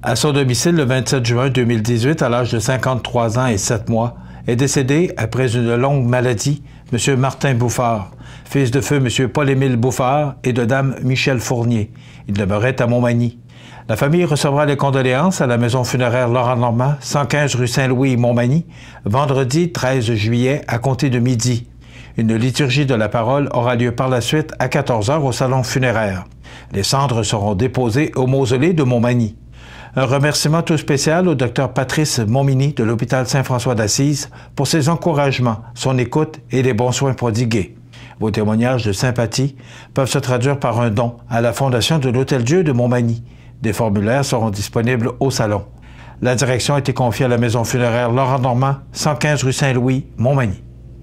À son domicile le 27 juin 2018, à l'âge de 53 ans et 7 mois, est décédé, après une longue maladie, M. Martin Bouffard, fils de feu M. Paul-Émile Bouffard et de Dame Michel Fournier. Il demeurait à Montmagny. La famille recevra les condoléances à la maison funéraire Laurent Normand, 115 rue Saint-Louis, Montmagny, vendredi 13 juillet à compter de midi. Une liturgie de la parole aura lieu par la suite à 14 heures au salon funéraire. Les cendres seront déposées au mausolée de Montmagny. Un remerciement tout spécial au docteur Patrice Montmini de l'hôpital Saint-François d'Assise pour ses encouragements, son écoute et les bons soins prodigués. Vos témoignages de sympathie peuvent se traduire par un don à la Fondation de l'Hôtel Dieu de Montmagny. Des formulaires seront disponibles au salon. La direction a été confiée à la maison funéraire Laurent Normand, 115 rue Saint-Louis, Montmagny.